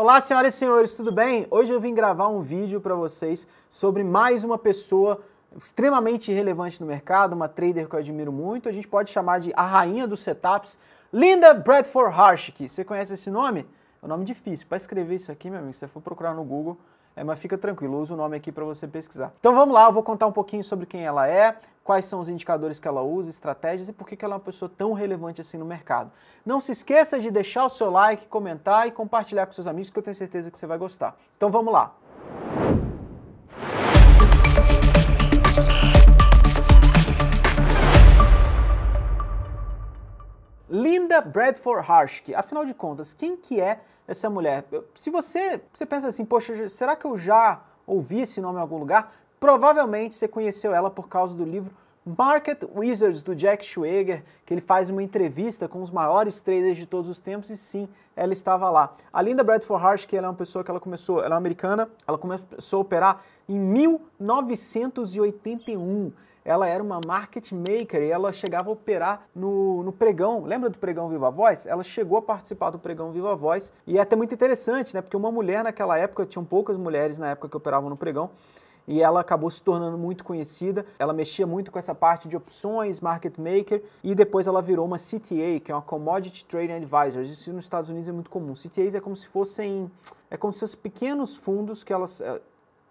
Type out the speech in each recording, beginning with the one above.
Olá, senhoras e senhores, tudo bem? Hoje eu vim gravar um vídeo para vocês sobre mais uma pessoa extremamente relevante no mercado, uma trader que eu admiro muito, a gente pode chamar de a rainha dos setups, Linda Bradford Harshke. Você conhece esse nome? É um nome difícil. Para escrever isso aqui, meu amigo, se você for procurar no Google, é, mas fica tranquilo, eu uso o nome aqui para você pesquisar. Então vamos lá, eu vou contar um pouquinho sobre quem ela é, quais são os indicadores que ela usa, estratégias e por que ela é uma pessoa tão relevante assim no mercado. Não se esqueça de deixar o seu like, comentar e compartilhar com seus amigos, que eu tenho certeza que você vai gostar. Então vamos lá. Linda Bradford Harshk. Afinal de contas, quem que é essa mulher. Se você, você pensa assim, poxa, será que eu já ouvi esse nome em algum lugar? Provavelmente você conheceu ela por causa do livro Market Wizards do Jack Schwager, que ele faz uma entrevista com os maiores traders de todos os tempos e sim, ela estava lá. A Linda Bradford Harsh, que ela é uma pessoa que ela começou, ela é americana, ela começou a operar em 1981 ela era uma market maker e ela chegava a operar no, no pregão. Lembra do pregão Viva Voz? Ela chegou a participar do pregão Viva Voz e é até muito interessante, né? Porque uma mulher naquela época, tinham poucas mulheres na época que operavam no pregão, e ela acabou se tornando muito conhecida. Ela mexia muito com essa parte de opções, market maker, e depois ela virou uma CTA, que é uma Commodity Trading Advisors. Isso nos Estados Unidos é muito comum. CTAs é como se fossem é como se fossem pequenos fundos que elas é,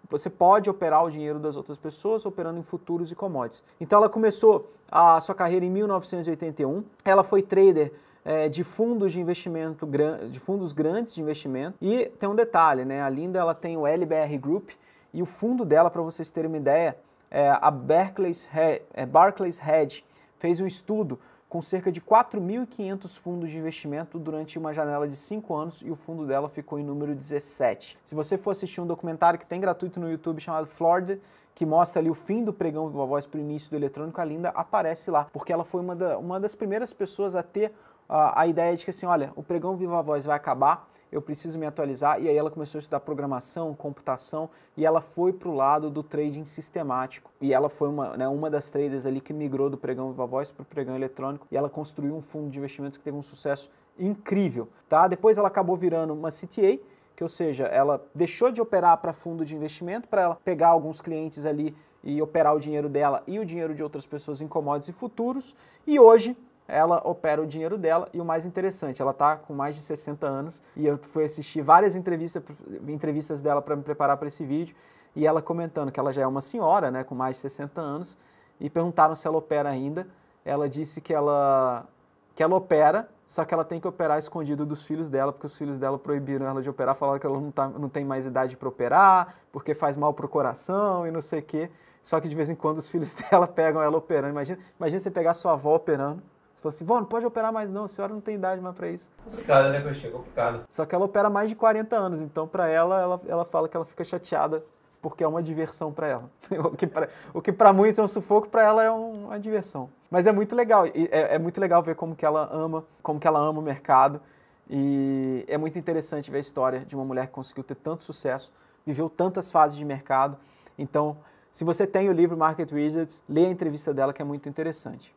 você pode operar o dinheiro das outras pessoas operando em futuros e commodities. Então ela começou a sua carreira em 1981. Ela foi trader é, de fundos de investimento, de fundos grandes de investimento. E tem um detalhe, né? A Linda ela tem o LBR Group e o fundo dela, para vocês terem uma ideia, é a Barclays, é Barclays Hedge fez um estudo com cerca de 4.500 fundos de investimento durante uma janela de 5 anos e o fundo dela ficou em número 17. Se você for assistir um documentário que tem gratuito no YouTube chamado Florida, que mostra ali o fim do pregão Viva Voz para o início do eletrônico, a Linda aparece lá, porque ela foi uma, da, uma das primeiras pessoas a ter a ideia é de que assim, olha, o pregão Viva Voz vai acabar, eu preciso me atualizar. E aí ela começou a estudar programação, computação, e ela foi para o lado do trading sistemático. E ela foi uma, né, uma das traders ali que migrou do pregão Viva Voz para o pregão eletrônico, e ela construiu um fundo de investimentos que teve um sucesso incrível. Tá? Depois ela acabou virando uma CTA, que ou seja, ela deixou de operar para fundo de investimento para ela pegar alguns clientes ali e operar o dinheiro dela e o dinheiro de outras pessoas em commodities e futuros. E hoje ela opera o dinheiro dela e o mais interessante, ela está com mais de 60 anos e eu fui assistir várias entrevistas, entrevistas dela para me preparar para esse vídeo e ela comentando que ela já é uma senhora, né, com mais de 60 anos e perguntaram se ela opera ainda. Ela disse que ela que ela opera, só que ela tem que operar escondido dos filhos dela, porque os filhos dela proibiram ela de operar, falaram que ela não, tá, não tem mais idade para operar, porque faz mal para o coração e não sei o quê. Só que de vez em quando os filhos dela pegam ela operando. Imagina, imagina você pegar sua avó operando. Você falou assim, vó, não pode operar mais não, a senhora não tem idade mais para isso. Complicado, né, Coxinha? Complicado. Só que ela opera mais de 40 anos, então para ela, ela, ela fala que ela fica chateada porque é uma diversão para ela. o que para muitos é um sufoco, para ela é um, uma diversão. Mas é muito legal, é, é, muito legal ver como que ela ama, como que ela ama o mercado. E é muito interessante ver a história de uma mulher que conseguiu ter tanto sucesso, viveu tantas fases de mercado. Então, se você tem o livro Market Wizards, lê a entrevista dela que é muito interessante.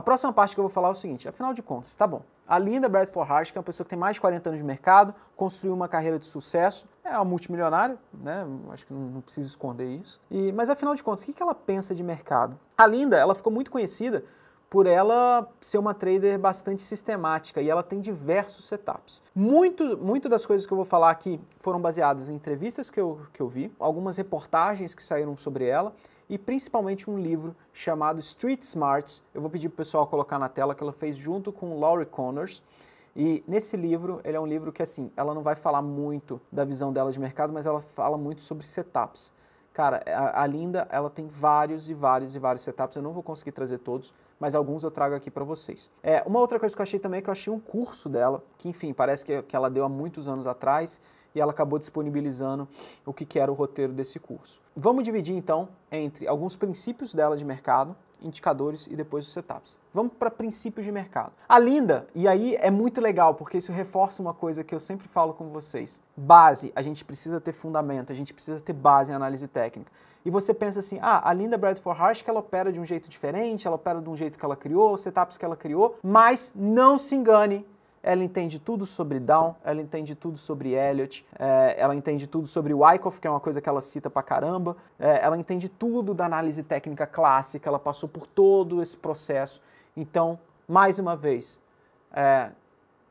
A próxima parte que eu vou falar é o seguinte, afinal de contas, tá bom. A Linda Bradford Hart, que é uma pessoa que tem mais de 40 anos de mercado, construiu uma carreira de sucesso, é uma multimilionária, né? Acho que não, não preciso esconder isso. E, mas afinal de contas, o que ela pensa de mercado? A Linda, ela ficou muito conhecida por ela ser uma trader bastante sistemática e ela tem diversos setups. Muito, muito das coisas que eu vou falar aqui foram baseadas em entrevistas que eu, que eu vi, algumas reportagens que saíram sobre ela e principalmente um livro chamado Street Smarts. Eu vou pedir para o pessoal colocar na tela que ela fez junto com Laurie Connors. E nesse livro, ele é um livro que assim, ela não vai falar muito da visão dela de mercado, mas ela fala muito sobre setups. Cara, a, a Linda, ela tem vários e vários e vários setups, eu não vou conseguir trazer todos, mas alguns eu trago aqui para vocês. É, uma outra coisa que eu achei também é que eu achei um curso dela, que enfim, parece que, que ela deu há muitos anos atrás, e ela acabou disponibilizando o que, que era o roteiro desse curso. Vamos dividir então entre alguns princípios dela de mercado, indicadores e depois os setups. Vamos para princípios de mercado. A Linda, e aí é muito legal, porque isso reforça uma coisa que eu sempre falo com vocês. Base, a gente precisa ter fundamento, a gente precisa ter base em análise técnica. E você pensa assim, ah, a Linda Bradford Harsh, que ela opera de um jeito diferente, ela opera de um jeito que ela criou, os setups que ela criou, mas não se engane ela entende tudo sobre Down, ela entende tudo sobre Elliot, é, ela entende tudo sobre Wyckoff, que é uma coisa que ela cita pra caramba, é, ela entende tudo da análise técnica clássica, ela passou por todo esse processo. Então, mais uma vez, é,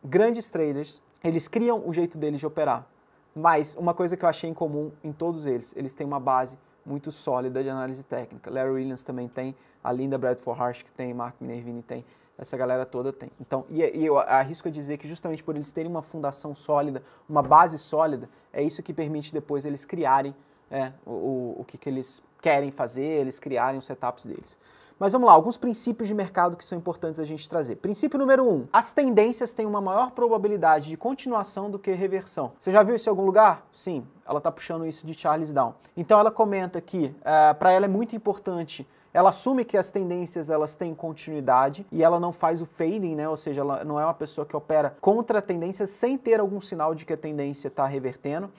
grandes traders, eles criam o jeito deles de operar, mas uma coisa que eu achei em comum em todos eles, eles têm uma base muito sólida de análise técnica. Larry Williams também tem, a Linda Bradford Harsh que tem, Mark Minervini tem essa galera toda tem. Então, e, é, e eu arrisco a dizer que justamente por eles terem uma fundação sólida, uma base sólida, é isso que permite depois eles criarem é, o, o, o que, que eles querem fazer, eles criarem os setups deles. Mas vamos lá, alguns princípios de mercado que são importantes a gente trazer. Princípio número um, as tendências têm uma maior probabilidade de continuação do que reversão. Você já viu isso em algum lugar? Sim, ela está puxando isso de Charles Down. Então ela comenta que uh, eh, para ela é muito importante ela assume que as tendências elas têm continuidade e ela não faz o fading, né? Ou seja, ela não é uma pessoa que opera contra a tendência sem ter algum sinal de que a tendência está revertendo.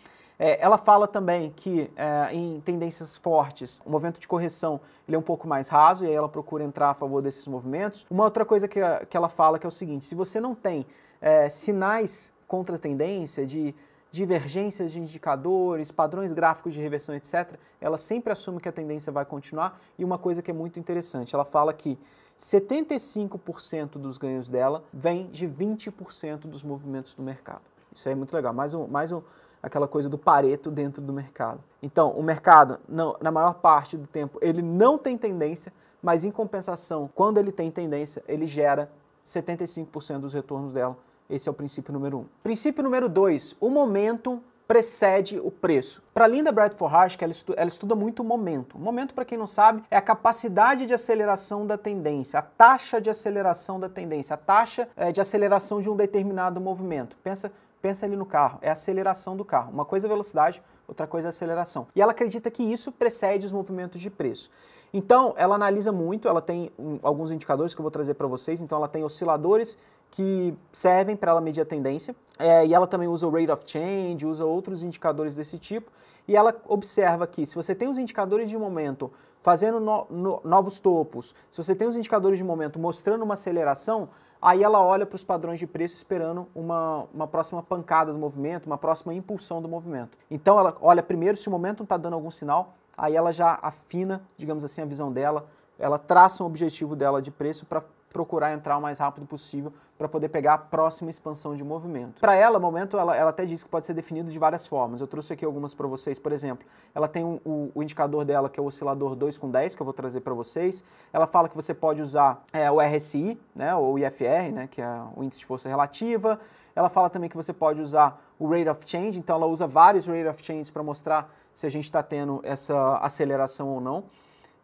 É, ela fala também que é, em tendências fortes, o movimento de correção ele é um pouco mais raso e aí ela procura entrar a favor desses movimentos. Uma outra coisa que, que ela fala que é o seguinte, se você não tem é, sinais contra tendência de divergências de indicadores, padrões gráficos de reversão, etc., ela sempre assume que a tendência vai continuar. E uma coisa que é muito interessante, ela fala que 75% dos ganhos dela vem de 20% dos movimentos do mercado. Isso é muito legal. Mais um, mais um, aquela coisa do pareto dentro do mercado. Então, o mercado, não, na maior parte do tempo, ele não tem tendência, mas em compensação, quando ele tem tendência, ele gera 75% dos retornos dela. Esse é o princípio número um. Princípio número dois, o momento precede o preço. Para Linda Bradford Harshk, ela, estu ela estuda muito o momento. O momento, para quem não sabe, é a capacidade de aceleração da tendência, a taxa de aceleração da tendência, a taxa é, de aceleração de um determinado movimento. Pensa Pensa ali no carro, é a aceleração do carro. Uma coisa é velocidade, outra coisa é aceleração. E ela acredita que isso precede os movimentos de preço. Então, ela analisa muito, ela tem um, alguns indicadores que eu vou trazer para vocês. Então, ela tem osciladores que servem para ela medir a tendência. É, e ela também usa o rate of change, usa outros indicadores desse tipo. E ela observa que se você tem os indicadores de momento fazendo no, no, novos topos, se você tem os indicadores de momento mostrando uma aceleração, aí ela olha para os padrões de preço esperando uma, uma próxima pancada do movimento, uma próxima impulsão do movimento. Então ela olha primeiro se o momento está dando algum sinal, aí ela já afina, digamos assim, a visão dela, ela traça um objetivo dela de preço para procurar entrar o mais rápido possível para poder pegar a próxima expansão de movimento. Para ela, momento, ela, ela até diz que pode ser definido de várias formas. Eu trouxe aqui algumas para vocês, por exemplo, ela tem um, o, o, indicador dela, que é o oscilador 2 com 10, que eu vou trazer para vocês. Ela fala que você pode usar é, o RSI, né, ou o IFR, né, que é o índice de força relativa. Ela fala também que você pode usar o rate of change, então ela usa vários rate of change para mostrar se a gente está tendo essa aceleração ou não.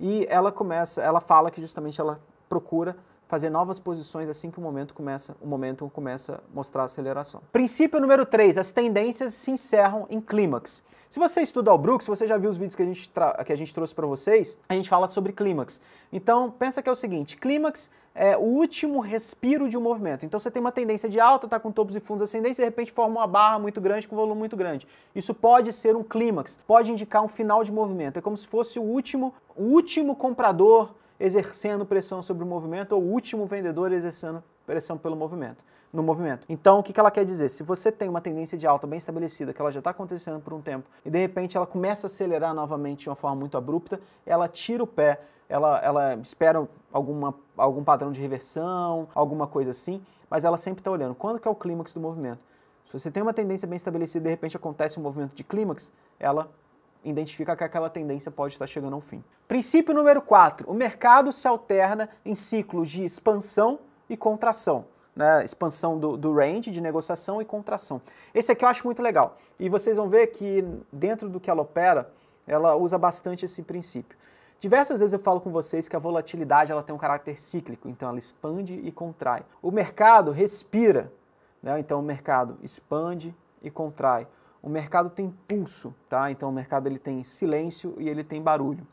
E ela começa, ela fala que justamente ela procura fazer novas posições assim que o momento começa, o momento começa a mostrar aceleração. Princípio número 3, as tendências se encerram em clímax. Se você estuda o Brooks, você já viu os vídeos que a gente, que a gente trouxe para vocês, a gente fala sobre clímax. Então, pensa que é o seguinte, clímax é o último respiro de um movimento. Então você tem uma tendência de alta, está com topos e fundos ascendentes, de repente forma uma barra muito grande com volume muito grande. Isso pode ser um clímax, pode indicar um final de movimento. É como se fosse o último, o último comprador exercendo pressão sobre o movimento ou o último vendedor exercendo pressão pelo movimento, no movimento. Então, o que ela quer dizer? Se você tem uma tendência de alta bem estabelecida, que ela já está acontecendo por um tempo, e de repente ela começa a acelerar novamente de uma forma muito abrupta, ela tira o pé, ela, ela espera alguma, algum padrão de reversão, alguma coisa assim, mas ela sempre está olhando quando que é o clímax do movimento. Se você tem uma tendência bem estabelecida e de repente acontece um movimento de clímax, ela identifica que aquela tendência pode estar chegando ao fim. Princípio número 4. O mercado se alterna em ciclos de expansão e contração. Né, expansão do, do, range de negociação e contração. Esse aqui eu acho muito legal. E vocês vão ver que dentro do que ela opera, ela usa bastante esse princípio. Diversas vezes eu falo com vocês que a volatilidade ela tem um caráter cíclico, então ela expande e contrai. O mercado respira, né? então o mercado expande e contrai. O mercado tem pulso, tá? Então o mercado ele tem silêncio e ele tem barulho.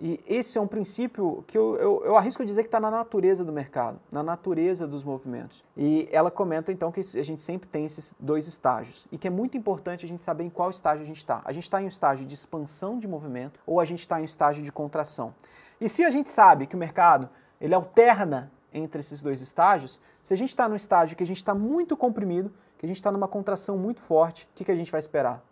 E esse é um princípio que eu, eu, eu arrisco dizer que está na natureza do mercado, na natureza dos movimentos. E ela comenta então que a gente sempre tem esses dois estágios e que é muito importante a gente saber em qual estágio a gente está. A gente está em um estágio de expansão de movimento ou a gente está em um estágio de contração. E se a gente sabe que o mercado ele alterna entre esses dois estágios, se a gente está no estágio que a gente está muito comprimido, que a gente está numa contração muito forte, o que, que a gente vai esperar?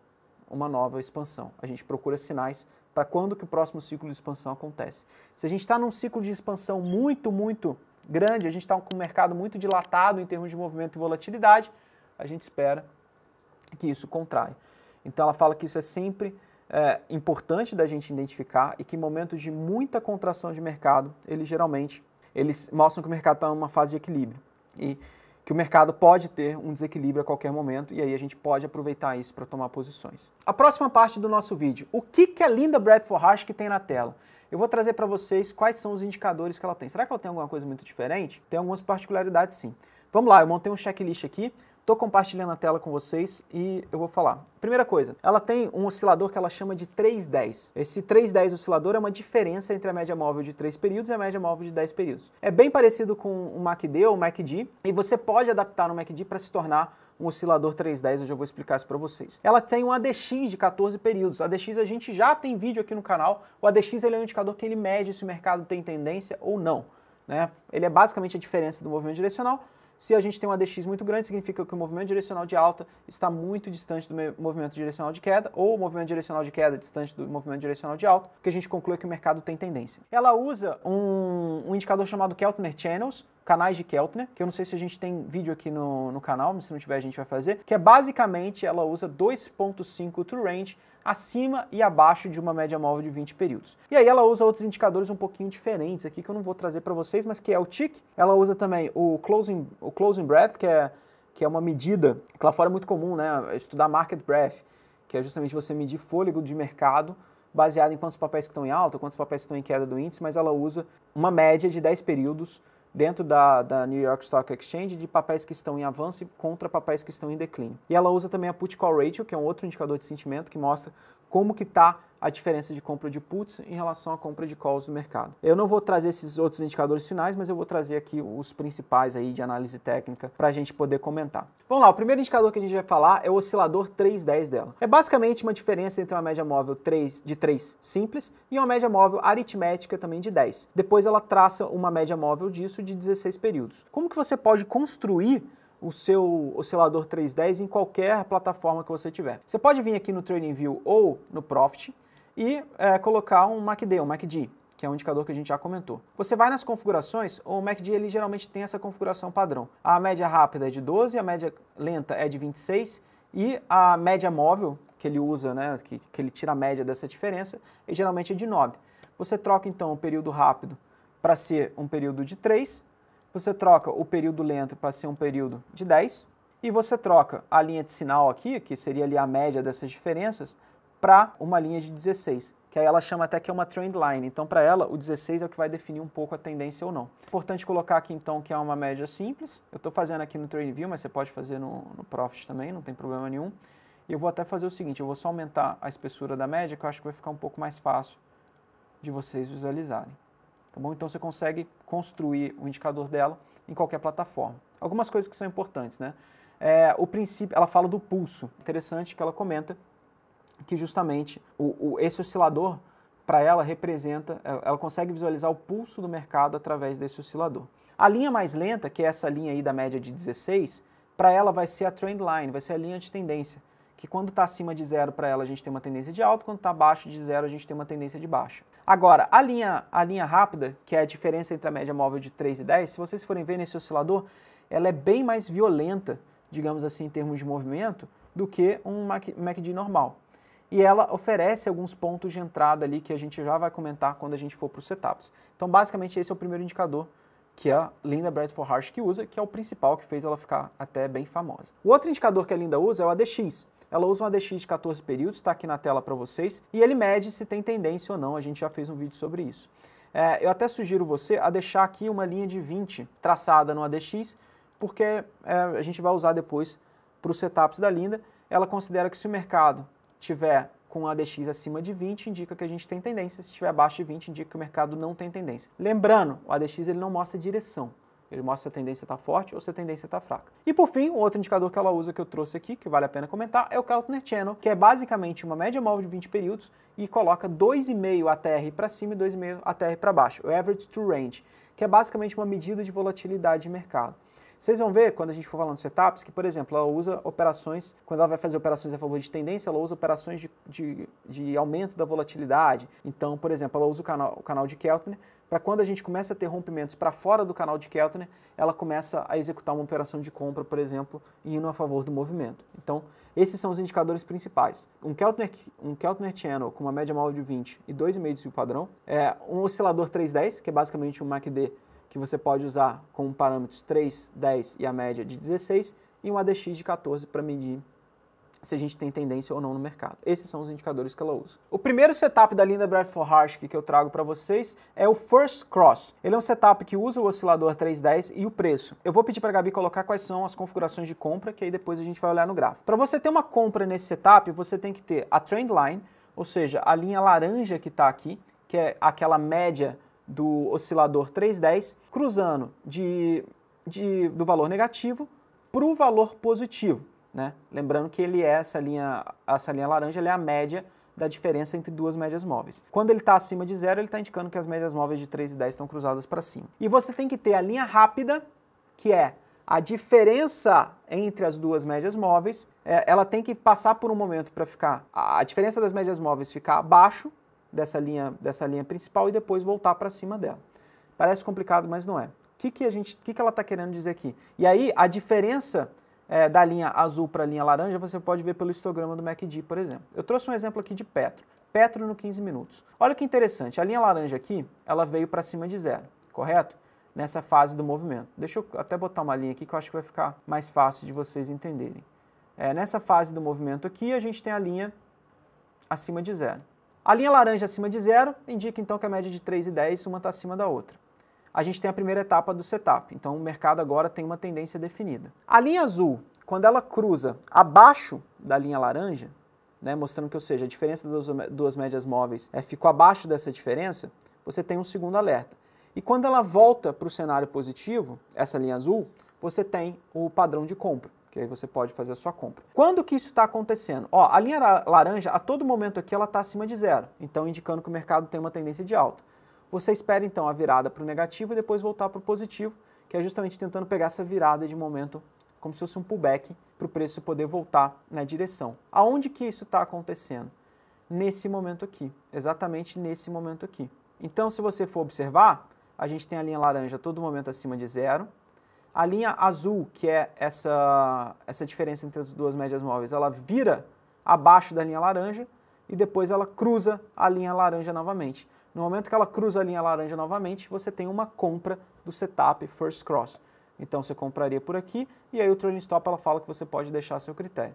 Uma nova expansão. A gente procura sinais para quando que o próximo ciclo de expansão acontece. Se a gente está num ciclo de expansão muito, muito grande, a gente está com um mercado muito dilatado em termos de movimento e volatilidade, a gente espera que isso contraia. Então ela fala que isso é sempre é, importante da gente identificar e que momentos de muita contração de mercado, eles geralmente eles mostram que o mercado está em uma fase de equilíbrio. E que o mercado pode ter um desequilíbrio a qualquer momento e aí a gente pode aproveitar isso para tomar posições. A próxima parte do nosso vídeo, o que, que a linda Bradford Hash que tem na tela? Eu vou trazer para vocês quais são os indicadores que ela tem. Será que ela tem alguma coisa muito diferente? Tem algumas particularidades sim. Vamos lá, eu montei um checklist aqui. Estou compartilhando a tela com vocês e eu vou falar. Primeira coisa, ela tem um oscilador que ela chama de 310. Esse 310 oscilador é uma diferença entre a média móvel de 3 períodos e a média móvel de 10 períodos. É bem parecido com o MACD ou o MACD e você pode adaptar no MACD para se tornar um oscilador 310, eu já vou explicar isso para vocês. Ela tem um ADX de 14 períodos. ADX a gente já tem vídeo aqui no canal. O ADX ele é um indicador que ele mede se o mercado tem tendência ou não. Né? Ele é basicamente a diferença do movimento direcional se a gente tem uma DX muito grande, significa que o movimento direcional de alta está muito distante do movimento direcional de queda, ou o movimento direcional de queda distante do movimento direcional de alta, que a gente conclui que o mercado tem tendência. Ela usa um, um indicador chamado Keltner Channels, canais de Keltner, que eu não sei se a gente tem vídeo aqui no, no canal, mas se não tiver a gente vai fazer, que é basicamente ela usa 2.5 True Range acima e abaixo de uma média móvel de 20 períodos. E aí ela usa outros indicadores um pouquinho diferentes aqui que eu não vou trazer para vocês, mas que é o TIC. Ela usa também o Closing o closing breath, que é, que é uma medida, que lá fora é muito comum, né? Estudar market breath, que é justamente você medir fôlego de mercado baseado em quantos papéis estão em alta, quantos papéis estão em queda do índice, mas ela usa uma média de 10 períodos dentro da, da, New York Stock Exchange de papéis que estão em avanço contra papéis que estão em declínio. E ela usa também a put call ratio, que é um outro indicador de sentimento que mostra como que está a diferença de compra de puts em relação à compra de calls do mercado. Eu não vou trazer esses outros indicadores finais, mas eu vou trazer aqui os principais aí de análise técnica para a gente poder comentar. Vamos lá, o primeiro indicador que a gente vai falar é o oscilador 310 dela. É basicamente uma diferença entre uma média móvel 3 de 3 simples e uma média móvel aritmética também de 10. Depois ela traça uma média móvel disso de 16 períodos. Como que você pode construir o seu oscilador 310 em qualquer plataforma que você tiver. Você pode vir aqui no Trading View ou no Profit e é, colocar um MACD, um MACD, que é um indicador que a gente já comentou. Você vai nas configurações, o MACD ele geralmente tem essa configuração padrão. A média rápida é de 12, a média lenta é de 26 e a média móvel que ele usa, né, que, que ele tira a média dessa diferença, e é geralmente é de 9. Você troca então o período rápido para ser um período de 3 você troca o período lento para ser um período de 10 e você troca a linha de sinal aqui, que seria ali a média dessas diferenças, para uma linha de 16, que aí ela chama até que é uma trend line. Então, para ela, o 16 é o que vai definir um pouco a tendência ou não. Importante colocar aqui, então, que é uma média simples. Eu estou fazendo aqui no TradingView, mas você pode fazer no, no Profit também, não tem problema nenhum. E eu vou até fazer o seguinte, eu vou só aumentar a espessura da média, que eu acho que vai ficar um pouco mais fácil de vocês visualizarem. Tá bom? Então você consegue construir o indicador dela em qualquer plataforma. Algumas coisas que são importantes, né? É, o princípio, ela fala do pulso. Interessante que ela comenta que justamente o, o esse oscilador para ela representa, é, ela consegue visualizar o pulso do mercado através desse oscilador. A linha mais lenta, que é essa linha aí da média de 16, para ela vai ser a trend line, vai ser a linha de tendência que quando está acima de zero para ela a gente tem uma tendência de alta, quando está abaixo de zero a gente tem uma tendência de baixa. Agora, a linha, a linha rápida, que é a diferença entre a média móvel de 3 e 10, se vocês forem ver nesse oscilador, ela é bem mais violenta, digamos assim, em termos de movimento, do que um MACD normal. E ela oferece alguns pontos de entrada ali que a gente já vai comentar quando a gente for para os setups. Então, basicamente, esse é o primeiro indicador que é a Linda Bradford Harsh que usa, que é o principal que fez ela ficar até bem famosa. O outro indicador que a Linda usa é o ADX. Ela usa uma ADX de 14 períodos, está aqui na tela para vocês, e ele mede se tem tendência ou não, a gente já fez um vídeo sobre isso. É, eu até sugiro você a deixar aqui uma linha de 20 traçada no ADX, porque é, a gente vai usar depois para os setups da Linda. Ela considera que se o mercado tiver com ADX acima de 20, indica que a gente tem tendência. Se estiver abaixo de 20, indica que o mercado não tem tendência. Lembrando, o ADX ele não mostra direção. Ele mostra se a tendência está forte ou se a tendência está fraca. E por fim, um outro indicador que ela usa que eu trouxe aqui, que vale a pena comentar, é o Keltner Channel, que é basicamente uma média móvel de 20 períodos e coloca 2,5 ATR para cima e 2,5 ATR para baixo, o Average to Range, que é basicamente uma medida de volatilidade de mercado. Vocês vão ver, quando a gente for falando de setups, que, por exemplo, ela usa operações, quando ela vai fazer operações a favor de tendência, ela usa operações de, de, de aumento da volatilidade. Então, por exemplo, ela usa o canal, o canal de Keltner para quando a gente começa a ter rompimentos para fora do canal de Keltner, ela começa a executar uma operação de compra, por exemplo, indo a favor do movimento. Então, esses são os indicadores principais. Um Keltner, um Keltner Channel com uma média móvel de 20 e 2,5 de padrão, é um oscilador 310, que é basicamente um MACD que você pode usar com parâmetros 3, 10 e a média de 16, e um ADX de 14 para medir se a gente tem tendência ou não no mercado. Esses são os indicadores que ela usa. O primeiro setup da Linda Bradford Harsh que eu trago para vocês é o First Cross. Ele é um setup que usa o oscilador 310 e o preço. Eu vou pedir para a Gabi colocar quais são as configurações de compra, que aí depois a gente vai olhar no gráfico. Para você ter uma compra nesse setup, você tem que ter a Trend Line, ou seja, a linha laranja que está aqui, que é aquela média do oscilador 310, cruzando de, de do valor negativo para o valor positivo. Né? Lembrando que ele é essa linha, essa linha laranja, é a média da diferença entre duas médias móveis. Quando ele está acima de zero, ele está indicando que as médias móveis de 3 e 10 estão cruzadas para cima. E você tem que ter a linha rápida, que é a diferença entre as duas médias móveis, é, ela tem que passar por um momento para ficar a diferença das médias móveis ficar abaixo dessa linha dessa linha principal e depois voltar para cima dela. Parece complicado, mas não é. O que, que a gente, que, que ela está querendo dizer aqui? E aí a diferença é, da linha azul para a linha laranja, você pode ver pelo histograma do MACD, por exemplo. Eu trouxe um exemplo aqui de Petro. Petro no 15 minutos. Olha que interessante, a linha laranja aqui, ela veio para cima de zero, correto? Nessa fase do movimento. Deixa eu até botar uma linha aqui que eu acho que vai ficar mais fácil de vocês entenderem. É, nessa fase do movimento aqui, a gente tem a linha acima de zero. A linha laranja acima de zero indica então que a média de 3 e 10, uma está acima da outra a gente tem a primeira etapa do setup. Então o mercado agora tem uma tendência definida. A linha azul, quando ela cruza abaixo da linha laranja, né, mostrando que, ou seja, a diferença das duas médias móveis é, ficou abaixo dessa diferença, você tem um segundo alerta. E quando ela volta para o cenário positivo, essa linha azul, você tem o padrão de compra, que aí você pode fazer a sua compra. Quando que isso está acontecendo? Ó, a linha laranja, a todo momento aqui, ela está acima de zero, então indicando que o mercado tem uma tendência de alta. Você espera então a virada para o negativo e depois voltar para o positivo, que é justamente tentando pegar essa virada de momento como se fosse um pullback para o preço poder voltar na direção. Aonde que isso está acontecendo? Nesse momento aqui, exatamente nesse momento aqui. Então, se você for observar, a gente tem a linha laranja todo momento acima de zero. A linha azul, que é essa, essa diferença entre as duas médias móveis, ela vira abaixo da linha laranja e depois ela cruza a linha laranja novamente. No momento que ela cruza a linha laranja novamente, você tem uma compra do setup first cross. Então você compraria por aqui e aí o trailing stop ela fala que você pode deixar seu critério.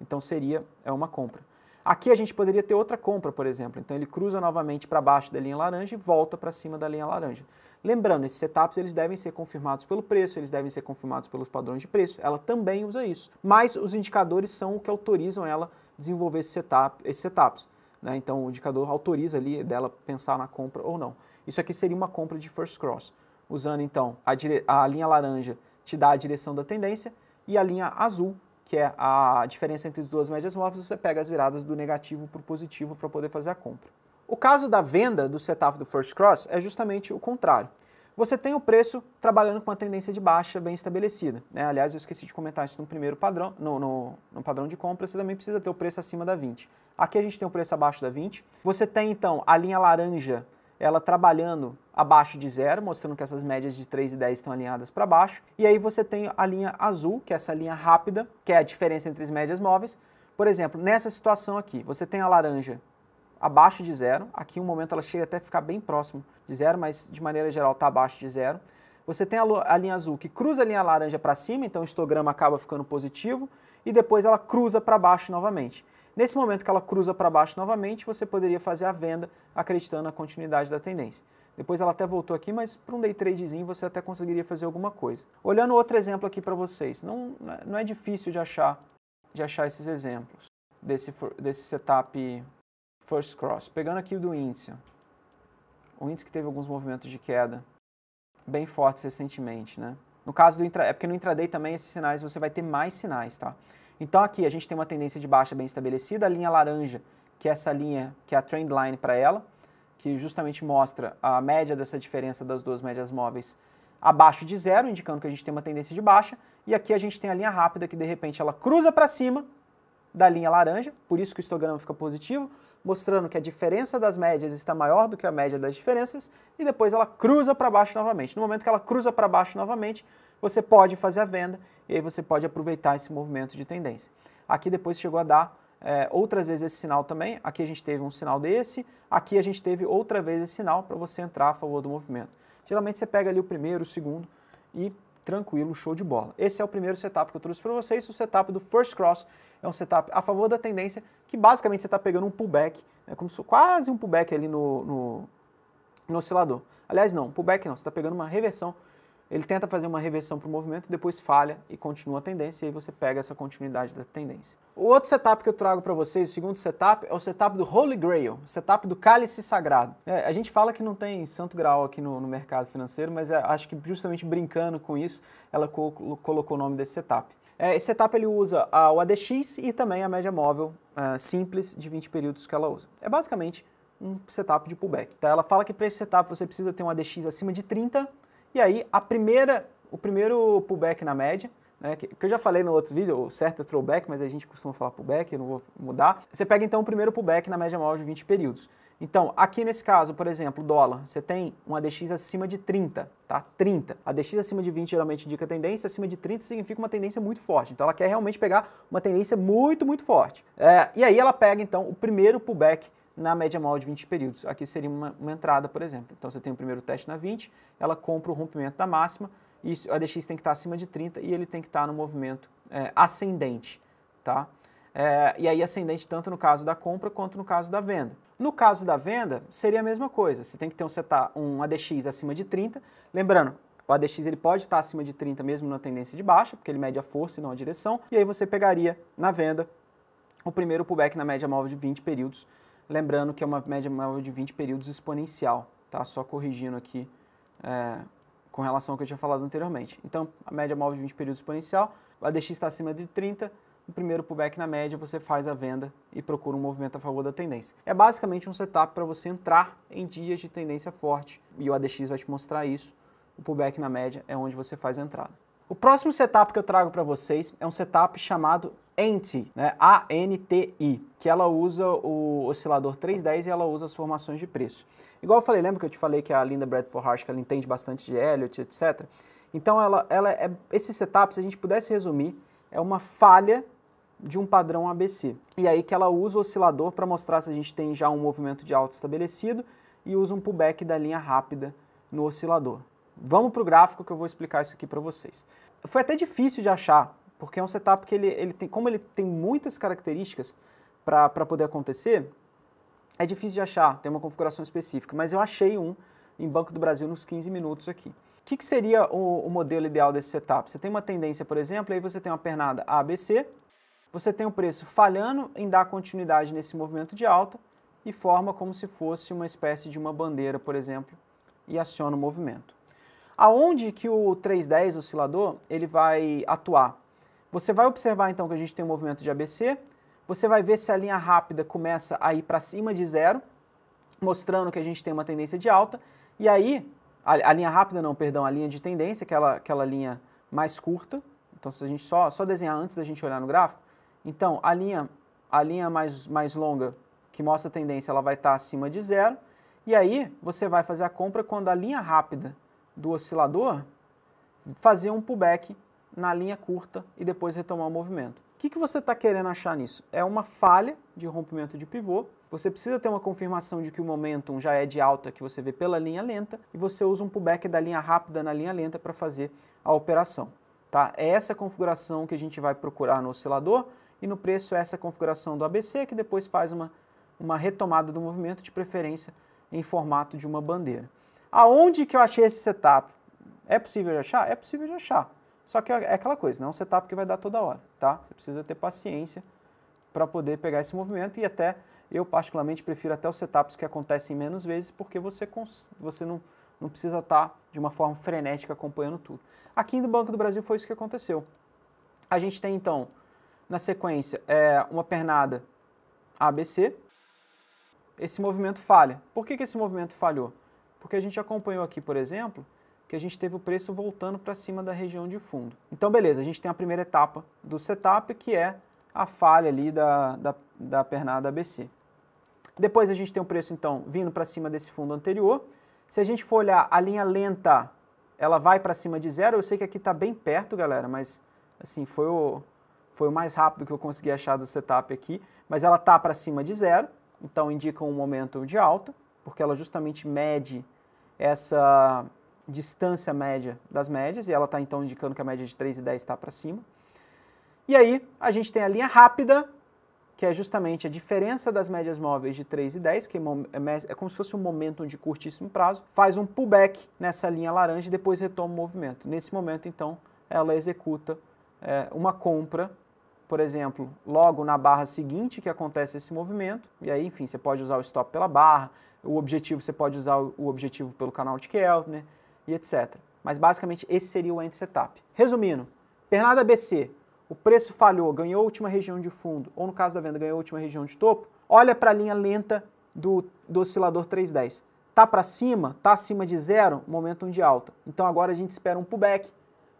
Então seria é uma compra. Aqui a gente poderia ter outra compra, por exemplo. Então ele cruza novamente para baixo da linha laranja e volta para cima da linha laranja. Lembrando, esses setups eles devem ser confirmados pelo preço, eles devem ser confirmados pelos padrões de preço. Ela também usa isso. Mas os indicadores são o que autorizam ela desenvolver esse setup, esses setups. Né? Então, o indicador autoriza ali dela pensar na compra ou não. Isso aqui seria uma compra de first cross, usando então a, dire... a linha laranja te dá a direção da tendência e a linha azul, que é a diferença entre as duas médias móveis, você pega as viradas do negativo para o positivo para poder fazer a compra. O caso da venda do setup do first cross é justamente o contrário você tem o preço trabalhando com uma tendência de baixa bem estabelecida. Né? Aliás, eu esqueci de comentar isso no primeiro padrão, no, no, no, padrão de compra, você também precisa ter o preço acima da 20. Aqui a gente tem o preço abaixo da 20. Você tem então a linha laranja, ela trabalhando abaixo de zero, mostrando que essas médias de 3 e 10 estão alinhadas para baixo. E aí você tem a linha azul, que é essa linha rápida, que é a diferença entre as médias móveis. Por exemplo, nessa situação aqui, você tem a laranja abaixo de zero. Aqui um momento ela chega até ficar bem próximo de zero, mas de maneira geral está abaixo de zero. Você tem a, linha azul que cruza a linha laranja para cima, então o histograma acaba ficando positivo, e depois ela cruza para baixo novamente. Nesse momento que ela cruza para baixo novamente, você poderia fazer a venda acreditando na continuidade da tendência. Depois ela até voltou aqui, mas para um day tradezinho você até conseguiria fazer alguma coisa. Olhando outro exemplo aqui para vocês, não, é, não é difícil de achar, de achar esses exemplos desse, desse setup First Cross. Pegando aqui do índice, o índice que teve alguns movimentos de queda bem fortes recentemente, né? No caso do intraday, é porque no intraday também esses sinais, você vai ter mais sinais, tá? Então aqui a gente tem uma tendência de baixa bem estabelecida, a linha laranja, que é essa linha, que é a trend line para ela, que justamente mostra a média dessa diferença das duas médias móveis abaixo de zero, indicando que a gente tem uma tendência de baixa, e aqui a gente tem a linha rápida que de repente ela cruza para cima da linha laranja, por isso que o histograma fica positivo, mostrando que a diferença das médias está maior do que a média das diferenças, e depois ela cruza para baixo novamente. No momento que ela cruza para baixo novamente, você pode fazer a venda e aí você pode aproveitar esse movimento de tendência. Aqui depois chegou a dar é, outras vezes esse sinal também. Aqui a gente teve um sinal desse, aqui a gente teve outra vez esse sinal para você entrar a favor do movimento. Geralmente você pega ali o primeiro, o segundo e tranquilo, show de bola. Esse é o primeiro setup que eu trouxe para vocês, o setup do First Cross, é um setup a favor da tendência, que basicamente você está pegando um pullback, é né, como se, quase um pullback ali no, no, no oscilador. Aliás, não, pullback não, você está pegando uma reversão ele tenta fazer uma reversão para o movimento, depois falha e continua a tendência, e aí você pega essa continuidade da tendência. O outro setup que eu trago para vocês, o segundo setup, é o setup do Holy Grail, setup do cálice sagrado. É, a gente fala que não tem santo grau aqui no, no mercado financeiro, mas é, acho que justamente brincando com isso, ela co colocou o nome desse setup. É, esse setup ele usa a, o ADX e também a média móvel uh, simples de 20 períodos que ela usa. É basicamente um setup de pullback. Tá? Ela fala que para esse setup você precisa ter um ADX acima de 30 e aí, a primeira, o primeiro pullback na média, né, que, que, eu já falei no outros vídeos, o certo é throwback, mas a gente costuma falar pullback, eu não vou mudar. Você pega então o primeiro pullback na média móvel de 20 períodos. Então, aqui nesse caso, por exemplo, dólar, você tem uma DX acima de 30, tá? 30. A DX acima de 20 geralmente indica tendência, acima de 30 significa uma tendência muito forte. Então, ela quer realmente pegar uma tendência muito, muito forte. É, e aí ela pega, então, o primeiro pullback na média móvel de 20 períodos. Aqui seria uma, uma, entrada, por exemplo. Então você tem o primeiro teste na 20, ela compra o rompimento da máxima, e o ADX tem que estar acima de 30 e ele tem que estar no movimento é, ascendente. Tá? É, e aí ascendente tanto no caso da compra quanto no caso da venda. No caso da venda, seria a mesma coisa. Você tem que ter um, setar, um ADX acima de 30. Lembrando, o ADX ele pode estar acima de 30 mesmo na tendência de baixa, porque ele mede a força e não a direção. E aí você pegaria na venda o primeiro pullback na média móvel de 20 períodos Lembrando que é uma média móvel de 20 períodos exponencial, tá? Só corrigindo aqui é, com relação ao que eu tinha falado anteriormente. Então, a média móvel de 20 períodos exponencial, a DX está acima de 30, o primeiro pullback na média, você faz a venda e procura um movimento a favor da tendência. É basicamente um setup para você entrar em dias de tendência forte e o ADX vai te mostrar isso. O pullback na média é onde você faz a entrada. O próximo setup que eu trago para vocês é um setup chamado ANTI, né? A-N-T-I, que ela usa o oscilador 310 e ela usa as formações de preço. Igual eu falei, lembra que eu te falei que a Linda Bradford Harsh, que ela entende bastante de Elliot, etc. Então, ela, ela é, esse setup, se a gente pudesse resumir, é uma falha de um padrão ABC. E aí que ela usa o oscilador para mostrar se a gente tem já um movimento de alta estabelecido e usa um pullback da linha rápida no oscilador. Vamos para o gráfico que eu vou explicar isso aqui para vocês. Foi até difícil de achar, porque é um setup que ele, ele tem, como ele tem muitas características para poder acontecer, é difícil de achar, tem uma configuração específica, mas eu achei um em Banco do Brasil nos 15 minutos aqui. O que, que seria o, o, modelo ideal desse setup? Você tem uma tendência, por exemplo, aí você tem uma pernada ABC, você tem o preço falhando em dar continuidade nesse movimento de alta e forma como se fosse uma espécie de uma bandeira, por exemplo, e aciona o movimento. Aonde que o 310 oscilador ele vai atuar? Você vai observar então que a gente tem um movimento de ABC, você vai ver se a linha rápida começa a ir para cima de zero, mostrando que a gente tem uma tendência de alta, e aí, a, a, linha rápida não, perdão, a linha de tendência, aquela, aquela linha mais curta, então se a gente só, só desenhar antes da gente olhar no gráfico, então a linha, a linha mais, mais longa que mostra a tendência, ela vai estar tá acima de zero, e aí você vai fazer a compra quando a linha rápida do oscilador, fazer um pullback na linha curta e depois retomar o movimento. O que, que você está querendo achar nisso? É uma falha de rompimento de pivô. Você precisa ter uma confirmação de que o momentum já é de alta que você vê pela linha lenta e você usa um pullback da linha rápida na linha lenta para fazer a operação. Tá? É essa configuração que a gente vai procurar no oscilador e no preço é essa configuração do ABC que depois faz uma, uma retomada do movimento, de preferência em formato de uma bandeira. Aonde que eu achei esse setup? É possível de achar? É possível de achar. Só que é, é aquela coisa, não é um setup que vai dar toda hora, tá? Você precisa ter paciência para poder pegar esse movimento e até, eu particularmente prefiro até os setups que acontecem menos vezes, porque você, você não, não precisa estar tá de uma forma frenética acompanhando tudo. Aqui no Banco do Brasil foi isso que aconteceu. A gente tem então, na sequência, é, uma pernada ABC, esse movimento falha. Por que, que esse movimento falhou? Porque a gente acompanhou aqui, por exemplo, que a gente teve o preço voltando para cima da região de fundo. Então, beleza, a gente tem a primeira etapa do setup, que é a falha ali da, da, da pernada ABC. Depois a gente tem o preço, então, vindo para cima desse fundo anterior. Se a gente for olhar a linha lenta, ela vai para cima de zero. Eu sei que aqui está bem perto, galera, mas assim, foi o, foi o mais rápido que eu consegui achar do setup aqui. Mas ela está para cima de zero, então indica um momento de alta porque ela justamente mede essa distância média das médias, e ela está então indicando que a média de 3 e 10 está para cima. E aí a gente tem a linha rápida, que é justamente a diferença das médias móveis de 3 e 10, que é, é, é como se fosse um momento de curtíssimo prazo, faz um pullback nessa linha laranja e depois retoma o movimento. Nesse momento, então, ela executa é, uma compra por exemplo, logo na barra seguinte que acontece esse movimento, e aí, enfim, você pode usar o stop pela barra, o objetivo, você pode usar o objetivo pelo canal de Keltner né, e etc. Mas basicamente esse seria o end setup. Resumindo, pernada BC, o preço falhou, ganhou a última região de fundo, ou no caso da venda, ganhou a última região de topo, olha para a linha lenta do, do oscilador 310. Tá para cima, tá acima de zero, momento de alta. Então agora a gente espera um pullback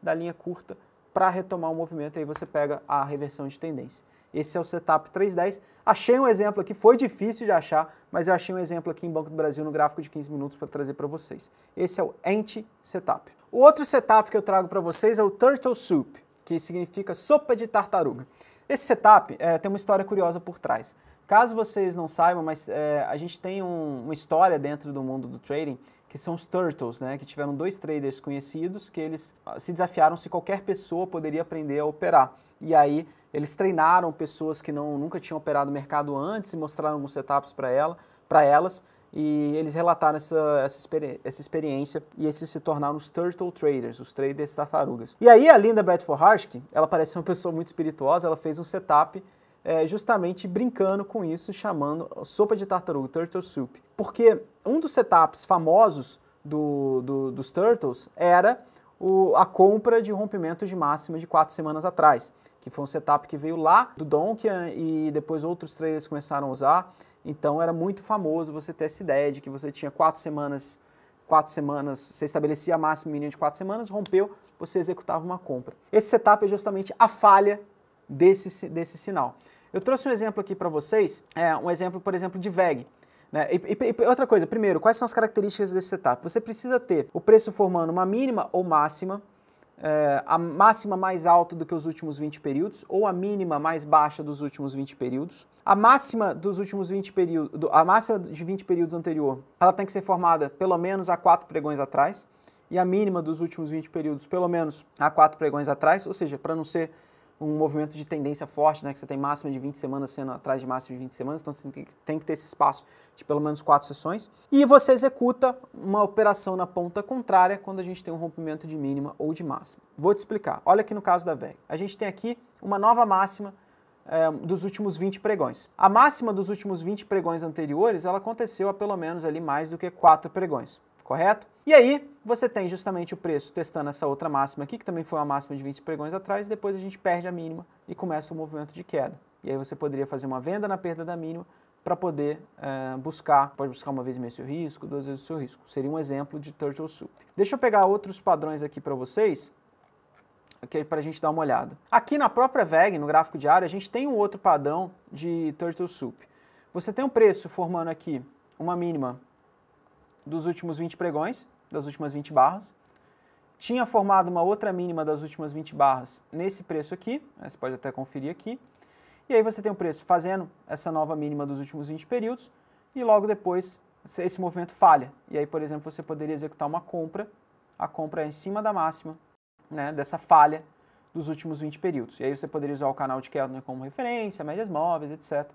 da linha curta para retomar o movimento, aí você pega a reversão de tendência. Esse é o setup 310. Achei um exemplo aqui, foi difícil de achar, mas eu achei um exemplo aqui em Banco do Brasil no gráfico de 15 minutos para trazer para vocês. Esse é o Ant Setup. O outro setup que eu trago para vocês é o Turtle Soup, que significa sopa de tartaruga. Esse setup é, tem uma história curiosa por trás. Caso vocês não saibam, mas é, a gente tem um, uma história dentro do mundo do trading que são os Turtles, né? Que tiveram dois traders conhecidos que eles ah, se desafiaram se qualquer pessoa poderia aprender a operar. E aí eles treinaram pessoas que não nunca tinham operado o mercado antes e mostraram alguns setups para ela, para elas. E eles relataram essa, essa, experi essa experiência e esses se tornaram os Turtle Traders, os traders tartarugas. E aí a linda Bradford Harshke, ela parece uma pessoa muito espirituosa, ela fez um setup é, justamente brincando com isso, chamando sopa de tartaruga, turtle soup. Porque um dos setups famosos do, do, dos turtles era o, a compra de rompimento de máxima de quatro semanas atrás, que foi um setup que veio lá do Donkey e depois outros traders começaram a usar. Então era muito famoso você ter essa ideia de que você tinha quatro semanas, quatro semanas, você estabelecia a máxima mínima de quatro semanas, rompeu, você executava uma compra. Esse setup é justamente a falha desse, desse sinal. Eu trouxe um exemplo aqui para vocês, é, um exemplo, por exemplo, de VEG. Né? E, e, e, outra coisa, primeiro, quais são as características desse setup? Você precisa ter o preço formando uma mínima ou máxima, é, a máxima mais alta do que os últimos 20 períodos ou a mínima mais baixa dos últimos 20 períodos. A máxima dos últimos 20 períodos, a máxima de 20 períodos anterior, ela tem que ser formada pelo menos há quatro pregões atrás e a mínima dos últimos 20 períodos pelo menos há quatro pregões atrás, ou seja, para não ser um movimento de tendência forte, né, que você tem máxima de 20 semanas sendo atrás de máxima de 20 semanas, então você tem que ter esse espaço de pelo menos quatro sessões. E você executa uma operação na ponta contrária quando a gente tem um rompimento de mínima ou de máxima. Vou te explicar. Olha aqui no caso da VEG. A gente tem aqui uma nova máxima é, dos últimos 20 pregões. A máxima dos últimos 20 pregões anteriores, ela aconteceu há pelo menos ali mais do que quatro pregões, correto? E aí você tem justamente o preço testando essa outra máxima aqui, que também foi uma máxima de 20 pregões atrás, depois a gente perde a mínima e começa o movimento de queda. E aí você poderia fazer uma venda na perda da mínima para poder é, buscar, pode buscar uma vez meio seu risco, duas vezes o seu risco. Seria um exemplo de Turtle Soup. Deixa eu pegar outros padrões aqui para vocês, okay, para a gente dar uma olhada. Aqui na própria VEG, no gráfico diário, a gente tem um outro padrão de Turtle Soup. Você tem um preço formando aqui uma mínima dos últimos 20 pregões, das últimas 20 barras. Tinha formado uma outra mínima das últimas 20 barras nesse preço aqui, né, você pode até conferir aqui. E aí você tem o preço fazendo essa nova mínima dos últimos 20 períodos e logo depois esse movimento falha. E aí, por exemplo, você poderia executar uma compra, a compra é em cima da máxima né, dessa falha dos últimos 20 períodos. E aí você poderia usar o canal de Keltner como referência, médias móveis, etc.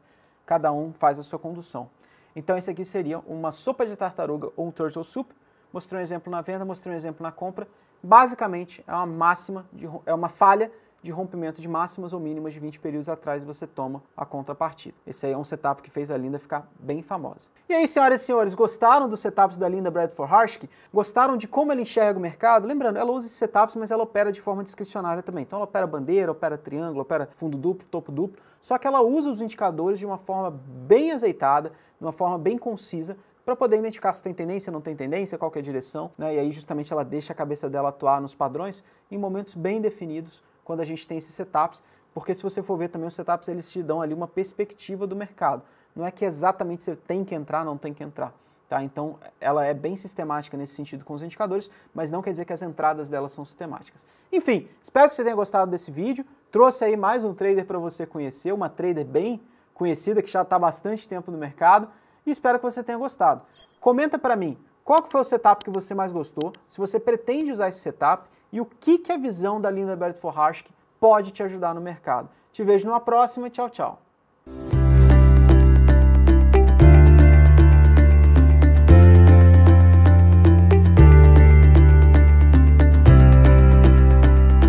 Cada um faz a sua condução. Então, isso aqui seria uma sopa de tartaruga ou um turtle soup, mostrei um exemplo na venda, mostrei um exemplo na compra. Basicamente, é uma máxima, de, é uma falha de rompimento de máximas ou mínimas de 20 períodos atrás e você toma a contrapartida. Esse aí é um setup que fez a Linda ficar bem famosa. E aí, senhoras e senhores, gostaram dos setups da Linda Bradford Harshke? Gostaram de como ela enxerga o mercado? Lembrando, ela usa esses setups, mas ela opera de forma discricionária também. Então ela opera bandeira, opera triângulo, opera fundo duplo, topo duplo, só que ela usa os indicadores de uma forma bem azeitada, de uma forma bem concisa, para poder identificar se tem tendência, não tem tendência, qual é a direção, né? E aí justamente ela deixa a cabeça dela atuar nos padrões em momentos bem definidos, quando a gente tem esses setups, porque se você for ver também os setups, eles te dão ali uma perspectiva do mercado. Não é que exatamente você tem que entrar, não tem que entrar. Tá? Então, ela é bem sistemática nesse sentido com os indicadores, mas não quer dizer que as entradas delas são sistemáticas. Enfim, espero que você tenha gostado desse vídeo. Trouxe aí mais um trader para você conhecer, uma trader bem conhecida que já está há bastante tempo no mercado e espero que você tenha gostado. Comenta para mim qual foi o setup que você mais gostou, se você pretende usar esse setup e o que, que a visão da Linda Bert Forharsk pode te ajudar no mercado. Te vejo numa próxima tchau, tchau.